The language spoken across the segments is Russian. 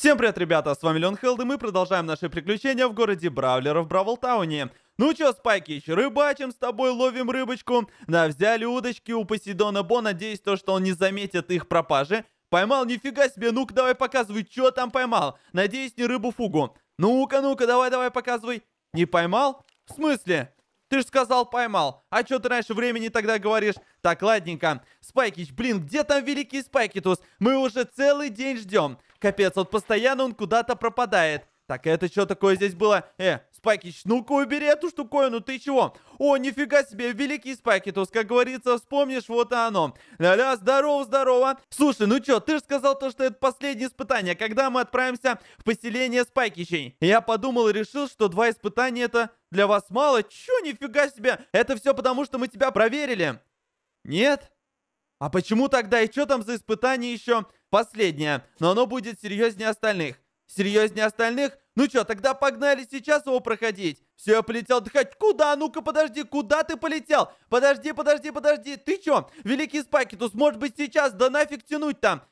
Всем привет, ребята, с вами Леон Хелд, и мы продолжаем наши приключения в городе Бравлера в Бравлтауне. Ну чё, Спайкич, рыбачим с тобой, ловим рыбочку. Да, взяли удочки у Посейдона Бо, надеюсь, то, что он не заметит их пропажи. Поймал, нифига себе, ну-ка давай показывай, чё там поймал. Надеюсь, не рыбу фугу. Ну-ка, ну-ка, давай-давай показывай. Не поймал? В смысле? Ты же сказал, поймал. А что ты раньше времени тогда говоришь? Так, ладненько. Спайкич, блин, где там великий Спайкитус? Мы уже целый день ждем. Капец, вот постоянно он куда-то пропадает. Так, это что такое здесь было? Э, Спайкич, ну-ка убери эту штуковину, ты чего? О, нифига себе, великий Спайкитус, как говорится, вспомнишь, вот оно. Ля-ля, здорово, здорово. Слушай, ну чё, ты же сказал то, что это последнее испытание, когда мы отправимся в поселение Спайкичей. Я подумал и решил, что два испытания это для вас мало. Чё, нифига себе, это все потому, что мы тебя проверили. Нет? А почему тогда и чё там за испытание еще последнее? Но оно будет серьезнее остальных. Серьезнее остальных? Ну чё, тогда погнали сейчас его проходить. Все, я полетел отдыхать. Куда? Ну-ка, подожди, куда ты полетел? Подожди, подожди, подожди. Ты чё? Великий Спакетус, может быть, сейчас? Да нафиг тянуть там.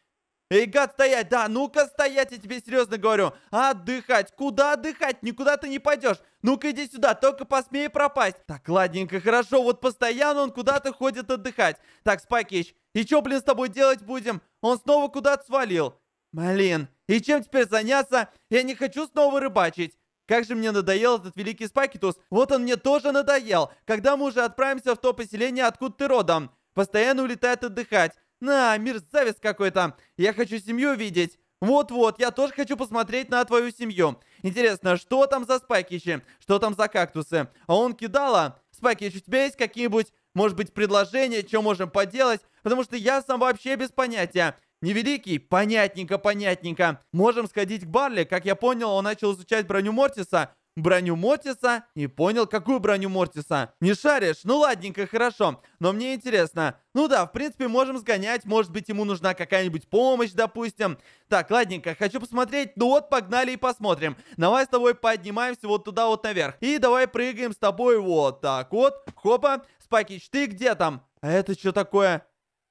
Эй, гад, стоять, да, ну-ка стоять, я тебе серьезно говорю. Отдыхать, куда отдыхать, никуда ты не пойдешь. Ну-ка иди сюда, только посмей пропасть. Так, ладненько, хорошо, вот постоянно он куда-то ходит отдыхать. Так, Спакич, и что, блин, с тобой делать будем? Он снова куда-то свалил. Блин, и чем теперь заняться? Я не хочу снова рыбачить. Как же мне надоел этот великий Спакитус. Вот он мне тоже надоел. Когда мы уже отправимся в то поселение, откуда ты родом? Постоянно улетает отдыхать. На, мерзавец какой-то. Я хочу семью видеть. Вот-вот, я тоже хочу посмотреть на твою семью. Интересно, что там за спайкичи? Что там за кактусы? А он кидала? Спайкич, у тебя есть какие-нибудь, может быть, предложения, что можем поделать? Потому что я сам вообще без понятия. Невеликий? Понятненько, понятненько. Можем сходить к Барли. Как я понял, он начал изучать броню Мортиса. Броню Мортиса? Не понял, какую броню Мортиса? Не шаришь? Ну ладненько, хорошо. Но мне интересно. Ну да, в принципе, можем сгонять. Может быть, ему нужна какая-нибудь помощь, допустим. Так, ладненько, хочу посмотреть. Ну вот, погнали и посмотрим. Давай с тобой поднимаемся вот туда вот наверх. И давай прыгаем с тобой вот так вот. Хопа. Спакич, ты где там? А это что такое?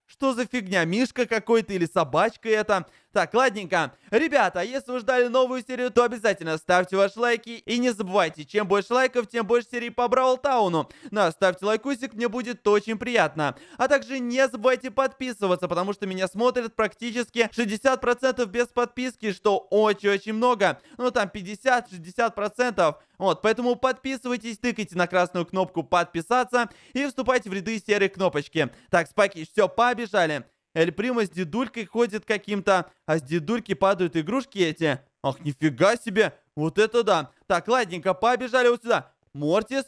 Что за фигня, мишка какой-то или собачка это? Так, ладненько. Ребята, если вы ждали новую серию, то обязательно ставьте ваши лайки. И не забывайте, чем больше лайков, тем больше серий по Бравл Тауну. Ну ставьте лайкусик, мне будет очень приятно. А также не забывайте подписываться, потому что меня смотрят практически 60% без подписки, что очень-очень много. Ну там 50-60%. Вот, поэтому подписывайтесь, тыкайте на красную кнопку подписаться и вступайте в ряды серой кнопочки. Так, спаки, все, побежали. Эль Прима с дедулькой ходит каким-то, а с дедульки падают игрушки эти. Ах, нифига себе! Вот это да! Так, ладненько, побежали вот сюда. Мортис,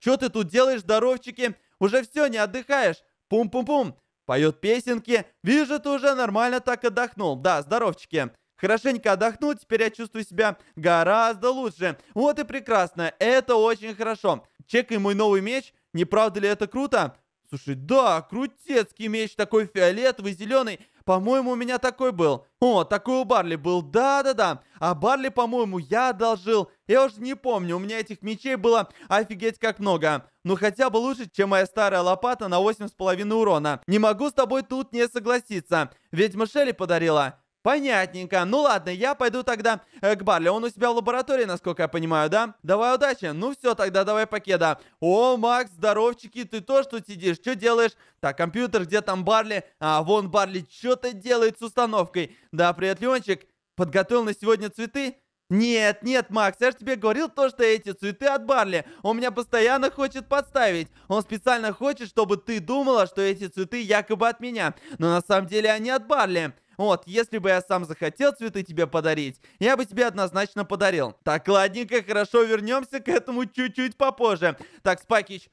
что ты тут делаешь, здоровчики? Уже все, не отдыхаешь. Пум-пум-пум. Поет песенки. Вижу, ты уже нормально так отдохнул. Да, здоровчики. Хорошенько отдохнул, теперь я чувствую себя гораздо лучше. Вот и прекрасно, это очень хорошо. Чекай мой новый меч, не правда ли это круто? Слушай, да, крутецкий меч такой фиолетовый, зеленый. По-моему, у меня такой был. О, такой у Барли был, да-да-да. А Барли, по-моему, я одолжил. Я уже не помню, у меня этих мечей было офигеть как много. Но хотя бы лучше, чем моя старая лопата на 8,5 урона. Не могу с тобой тут не согласиться. Ведь Шелли подарила. Понятненько. Ну ладно, я пойду тогда э, к Барли. Он у себя в лаборатории, насколько я понимаю, да? Давай удачи. Ну все, тогда давай покеда. О, Макс, здоровчики, ты тоже тут сидишь? Что делаешь? Так, компьютер, где там Барли? А, вон Барли что-то делает с установкой. Да, привет, Леончик. Подготовил на сегодня цветы? Нет, нет, Макс, я же тебе говорил то, что эти цветы от Барли. Он меня постоянно хочет подставить. Он специально хочет, чтобы ты думала, что эти цветы якобы от меня. Но на самом деле они от Барли. Вот, если бы я сам захотел цветы тебе подарить, я бы тебе однозначно подарил. Так, ладненько, хорошо, вернемся к этому чуть-чуть попозже. Так, Спакич,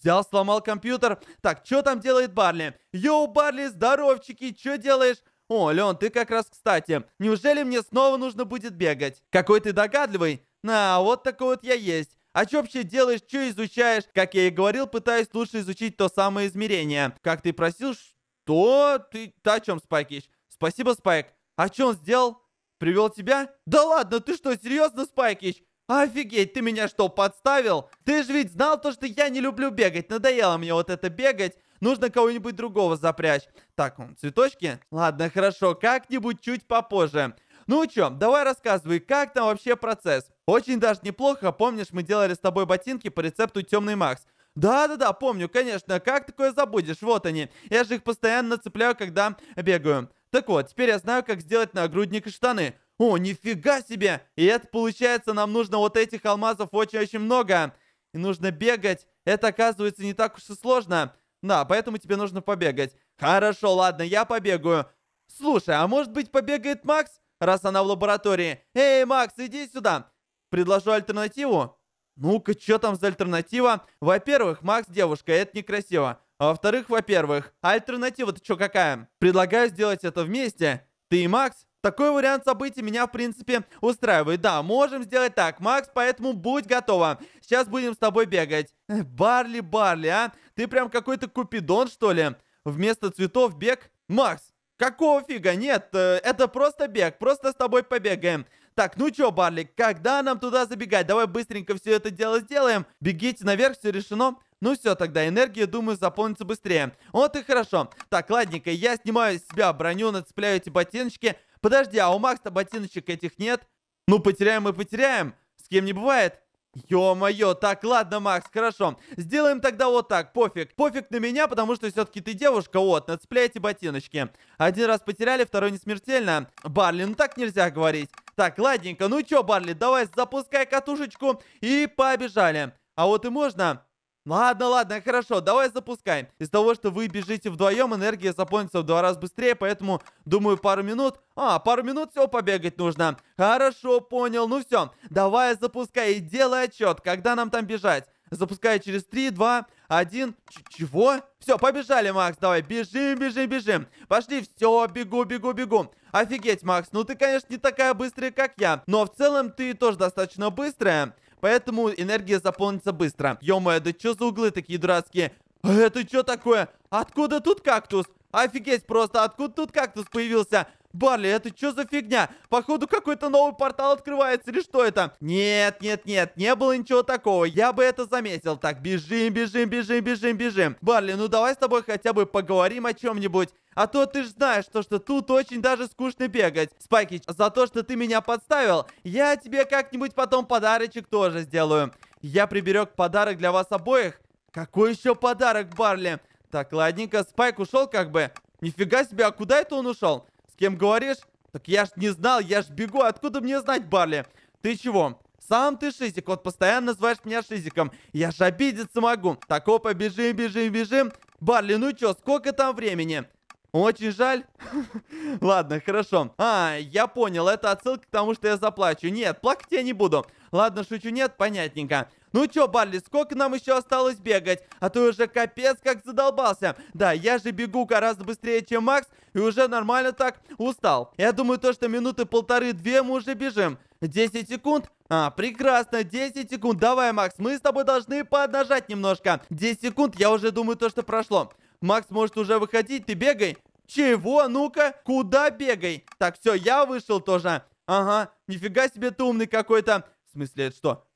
Взял, сломал компьютер. Так, что там делает Барли? Йоу, Барли, здоровчики, что делаешь? О, Лен, ты как раз кстати. Неужели мне снова нужно будет бегать? Какой ты догадливый. На, вот такой вот я есть. А что вообще делаешь, что изучаешь? Как я и говорил, пытаюсь лучше изучить то самое измерение. Как ты просил, что ты... Ты о чем, Спайкич? Спасибо, Спайк. А что он сделал? Привел тебя? Да ладно, ты что, серьезно, Спайкич? Офигеть, ты меня что, подставил? Ты же ведь знал то, что я не люблю бегать. Надоело мне вот это бегать. Нужно кого-нибудь другого запрячь. Так, он, цветочки? Ладно, хорошо, как-нибудь чуть попозже. Ну чё, давай рассказывай, как там вообще процесс? Очень даже неплохо, помнишь, мы делали с тобой ботинки по рецепту Темный Макс. Да-да-да, помню, конечно, как такое забудешь, вот они. Я же их постоянно цепляю, когда бегаю. Так вот, теперь я знаю, как сделать нагрудник и штаны. О, нифига себе! И это получается, нам нужно вот этих алмазов очень-очень много. И нужно бегать. Это, оказывается, не так уж и сложно. Да, поэтому тебе нужно побегать. Хорошо, ладно, я побегаю. Слушай, а может быть побегает Макс, раз она в лаборатории? Эй, Макс, иди сюда. Предложу альтернативу. Ну-ка, что там за альтернатива? Во-первых, Макс девушка, это некрасиво. А, Во-вторых, во-первых, альтернатива-то чё какая? Предлагаю сделать это вместе. Ты и Макс? Такой вариант событий меня, в принципе, устраивает. Да, можем сделать так, Макс, поэтому будь готова. Сейчас будем с тобой бегать. Барли, Барли, а? Ты прям какой-то купидон, что ли? Вместо цветов бег? Макс, какого фига? Нет, э, это просто бег, просто с тобой побегаем. Так, ну чё, Барли, когда нам туда забегать? Давай быстренько все это дело сделаем. Бегите наверх, все решено. Ну все, тогда энергия, думаю, заполнится быстрее. Вот и хорошо. Так, ладненько, я снимаю с себя броню, нацепляю эти ботиночки. Подожди, а у Макса ботиночек этих нет? Ну, потеряем и потеряем. С кем не бывает. Ё-моё, так, ладно, Макс, хорошо. Сделаем тогда вот так, пофиг. Пофиг на меня, потому что все таки ты девушка, вот, нацепляйте ботиночки. Один раз потеряли, второй не смертельно. Барли, ну так нельзя говорить. Так, ладненько, ну чё, Барли, давай запускай катушечку и побежали. А вот и можно... Ладно, ладно, хорошо, давай запускаем. Из-за того, что вы бежите вдвоем, энергия заполнится в два раза быстрее, поэтому, думаю, пару минут... А, пару минут всего побегать нужно. Хорошо, понял, ну все. Давай запускай и делай отчет, когда нам там бежать. Запускаю через 3, 2, 1. Ч чего? Все, побежали, Макс, давай, бежим, бежим, бежим. Пошли, все, бегу, бегу, бегу. Офигеть, Макс, ну ты, конечно, не такая быстрая, как я, но в целом ты тоже достаточно быстрая. Поэтому энергия заполнится быстро. Ё-моё, да что за углы такие дурацкие? А это что такое? Откуда тут кактус? Офигеть просто, откуда тут кактус появился? Барли, это что за фигня? Походу, какой-то новый портал открывается или что это? Нет, нет, нет, не было ничего такого. Я бы это заметил. Так, бежим, бежим, бежим, бежим, бежим. Барли, ну давай с тобой хотя бы поговорим о чем-нибудь. А то ты ж знаешь, то, что тут очень даже скучно бегать. Спайкич, за то, что ты меня подставил, я тебе как-нибудь потом подарочек тоже сделаю. Я приберег подарок для вас обоих. Какой еще подарок, Барли? Так, ладненько, Спайк ушел как бы. Нифига себе, а куда это он ушел? С кем говоришь? Так я ж не знал, я ж бегу, откуда мне знать, Барли? Ты чего? Сам ты Шизик, вот постоянно называешь меня Шизиком. Я ж обидеться могу. Так, опа, бежим, бежим, бежим. Барли, ну чё, сколько там времени? Очень жаль. Ладно, хорошо. А, я понял, это отсылка к тому, что я заплачу. Нет, плакать я не буду. Ладно, шучу, нет, понятненько. Ну чё, Барли, сколько нам еще осталось бегать? А ты уже капец как задолбался. Да, я же бегу гораздо быстрее, чем Макс, и уже нормально так устал. Я думаю, то, что минуты полторы-две мы уже бежим. 10 секунд? А, прекрасно, 10 секунд. Давай, Макс, мы с тобой должны поднажать немножко. 10 секунд, я уже думаю, то, что прошло. Макс может уже выходить, ты бегай. Чего? Ну-ка, куда бегай? Так, все, я вышел тоже. Ага, нифига себе ты умный какой-то. В смысле, это что?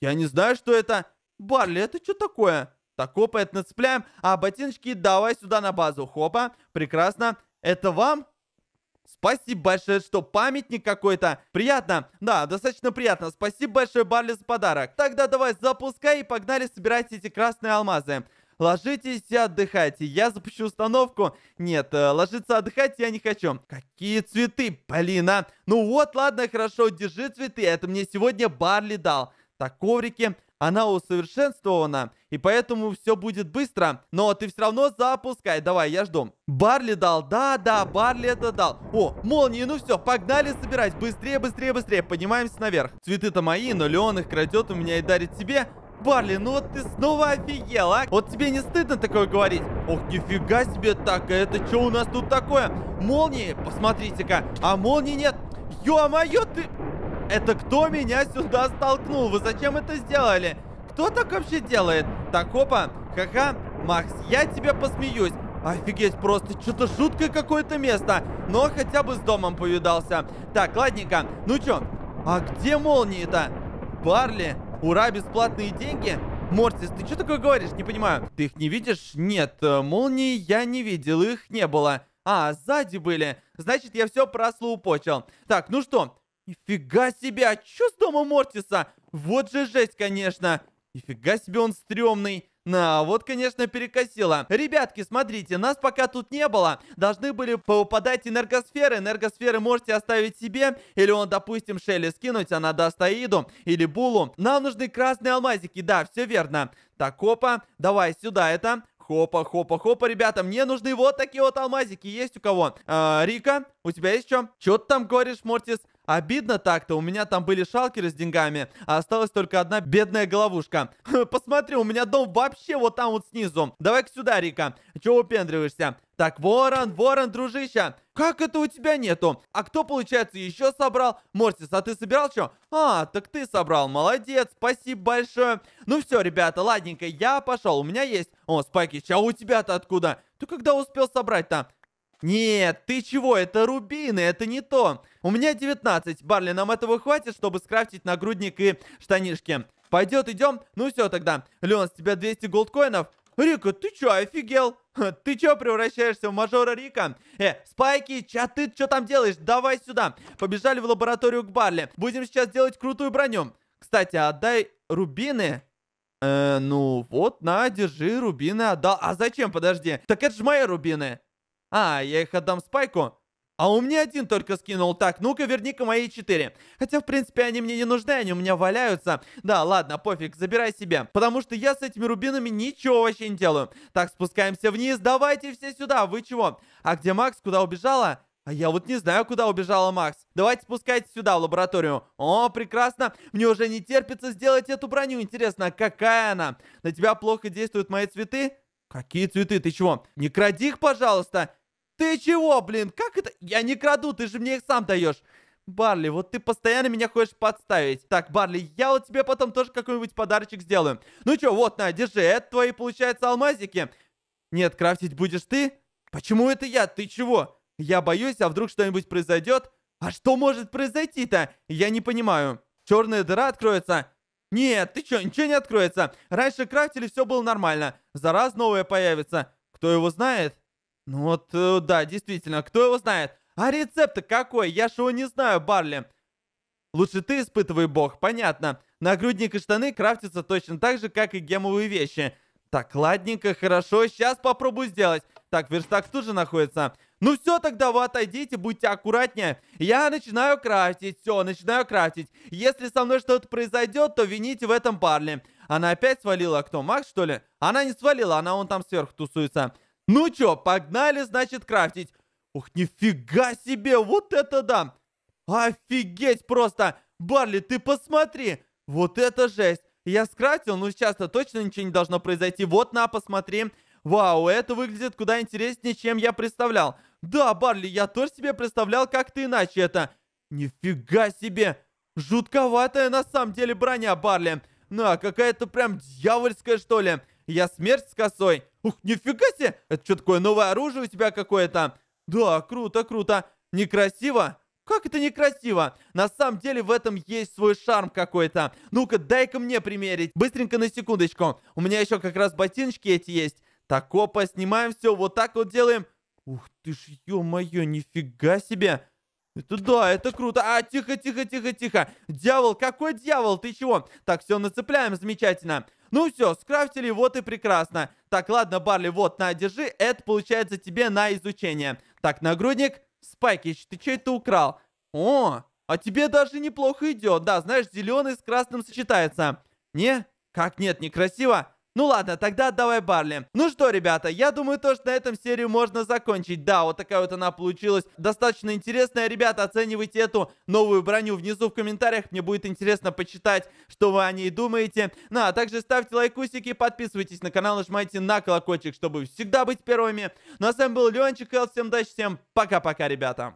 Я не знаю, что это. Барли, это что такое? Так, хопа, это нацепляем. А, ботиночки давай сюда на базу. Хопа, прекрасно. Это вам? Спасибо большое, что памятник какой-то. Приятно. Да, достаточно приятно. Спасибо большое, Барли, за подарок. Тогда давай запускай и погнали собирать эти красные алмазы. Ложитесь отдыхайте. Я запущу установку. Нет, э, ложиться отдыхать я не хочу. Какие цветы, блин, а? Ну вот, ладно, хорошо, держи цветы. Это мне сегодня Барли дал. Так, коврики, она усовершенствована, и поэтому все будет быстро. Но ты все равно запускай. Давай, я жду. Барли дал. Да-да, Барли это дал. О, молнии, ну все, погнали собирать. Быстрее, быстрее, быстрее. Поднимаемся наверх. Цветы-то мои, но Леон их крадет у меня и дарит тебе. Барли, ну вот ты снова офигел, а? Вот тебе не стыдно такое говорить? Ох, нифига себе так, а это что у нас тут такое? Молнии, посмотрите-ка, а молнии нет. Ё-моё, ты... Это кто меня сюда столкнул? Вы зачем это сделали? Кто так вообще делает? Так, опа, ха-ха, Макс, я тебя посмеюсь. Офигеть, просто что-то жуткое какое-то место. Но хотя бы с домом повидался. Так, ладненько. Ну чё, а где молнии-то? Барли? Ура, бесплатные деньги. Мортис, ты что такое говоришь? Не понимаю. Ты их не видишь? Нет, э, молнии я не видел, их не было. А, сзади были. Значит, я все прослупочил. Так, ну что? Нифига себе, а что с дома Мортиса? Вот же жесть, конечно. Нифига себе он стрёмный. На, вот, конечно, перекосило. Ребятки, смотрите, нас пока тут не было. Должны были поупадать энергосферы. Энергосферы можете оставить себе. Или он, допустим, Шелли скинуть, она даст Аиду или Булу. Нам нужны красные алмазики. Да, все верно. Так, опа, давай сюда это. Хопа, хопа, хопа, ребята, мне нужны вот такие вот алмазики. Есть у кого? А, Рика, у тебя есть что? Че ты там говоришь, Мортис? Обидно так-то, у меня там были шалкеры с деньгами, а осталась только одна бедная головушка. Посмотри, у меня дом вообще вот там вот снизу. Давай-ка сюда, Рика. Чего упендриваешься? Так, Ворон, Ворон, дружище, как это у тебя нету? А кто, получается, еще собрал? Мортис, а ты собирал что? А, так ты собрал, молодец, спасибо большое. Ну все, ребята, ладненько, я пошел, у меня есть... О, Спайки, а у тебя-то откуда? Ты когда успел собрать-то? Нет, ты чего? Это рубины, это не то. У меня 19. Барли, нам этого хватит, чтобы скрафтить нагрудник и штанишки. Пойдет, идем? Ну все тогда. Леон, с тебя 200 голдкоинов. Рика, ты чё, офигел? Ты чё превращаешься в мажора Рика? Э, Спайки, чё ты чё там делаешь? Давай сюда. Побежали в лабораторию к Барли. Будем сейчас делать крутую броню. Кстати, а отдай рубины. Э, ну вот, на, держи, рубины отдал. А зачем, подожди? Так это же мои рубины. А, я их отдам Спайку? А у меня один только скинул. Так, ну-ка, верни-ка мои четыре. Хотя, в принципе, они мне не нужны, они у меня валяются. Да, ладно, пофиг, забирай себе. Потому что я с этими рубинами ничего вообще не делаю. Так, спускаемся вниз. Давайте все сюда, вы чего? А где Макс? Куда убежала? А я вот не знаю, куда убежала Макс. Давайте спускайтесь сюда, в лабораторию. О, прекрасно. Мне уже не терпится сделать эту броню. Интересно, какая она? На тебя плохо действуют мои цветы? Какие цветы? Ты чего? Не кради их, пожалуйста. Ты чего, блин? Как это? Я не краду, ты же мне их сам даешь. Барли, вот ты постоянно меня хочешь подставить. Так, Барли, я вот тебе потом тоже какой-нибудь подарочек сделаю. Ну что, вот, на, держи, это твои, получается, алмазики. Нет, крафтить будешь ты? Почему это я? Ты чего? Я боюсь, а вдруг что-нибудь произойдет? А что может произойти-то? Я не понимаю. Черная дыра откроется? Нет, ты что, ничего не откроется. Раньше крафтили, все было нормально. Зараз новое появится. Кто его знает? Ну вот, э, да, действительно, кто его знает? А рецепт то какой? Я ж его не знаю, Барли. Лучше ты испытывай, бог, понятно. Нагрудник и штаны крафтятся точно так же, как и гемовые вещи. Так, ладненько, хорошо, сейчас попробую сделать. Так, верстак тут же находится. Ну все, тогда вы отойдите, будьте аккуратнее. Я начинаю крафтить, все, начинаю крафтить. Если со мной что-то произойдет, то вините в этом Барли. Она опять свалила, а кто, Макс, что ли? Она не свалила, она он там сверху тусуется. Ну чё, погнали, значит, крафтить. Ух, нифига себе, вот это да! Офигеть просто! Барли, ты посмотри! Вот это жесть! Я скрафтил, но сейчас-то точно ничего не должно произойти. Вот, на, посмотри. Вау, это выглядит куда интереснее, чем я представлял. Да, Барли, я тоже себе представлял как-то иначе это. Нифига себе! Жутковатая на самом деле броня, Барли. На, какая-то прям дьявольская, что ли. Я смерть с косой. Ух, нифига себе! Это что такое, новое оружие у тебя какое-то? Да, круто, круто. Некрасиво? Как это некрасиво? На самом деле в этом есть свой шарм какой-то. Ну-ка, дай-ка мне примерить. Быстренько на секундочку. У меня еще как раз ботиночки эти есть. Так, опа, снимаем все, вот так вот делаем. Ух ты ж, ё-моё, нифига себе. Это да, это круто. А, тихо, тихо, тихо, тихо. Дьявол, какой дьявол, ты чего? Так, все, нацепляем, замечательно. Ну все, скрафтили, вот и прекрасно. Так, ладно, Барли, вот, на, держи. Это получается тебе на изучение. Так, нагрудник. Спайкич, ты что это украл? О, а тебе даже неплохо идет. Да, знаешь, зеленый с красным сочетается. Не? Как нет, некрасиво? Ну ладно, тогда давай, Барли. Ну что, ребята, я думаю, то, что на этом серию можно закончить. Да, вот такая вот она получилась. Достаточно интересная. Ребята, оценивайте эту новую броню внизу в комментариях. Мне будет интересно почитать, что вы о ней думаете. Ну, а также ставьте лайкусики, подписывайтесь на канал, нажимайте на колокольчик, чтобы всегда быть первыми. Ну а с вами был Леончик Эл. Всем удачи, всем пока-пока, ребята.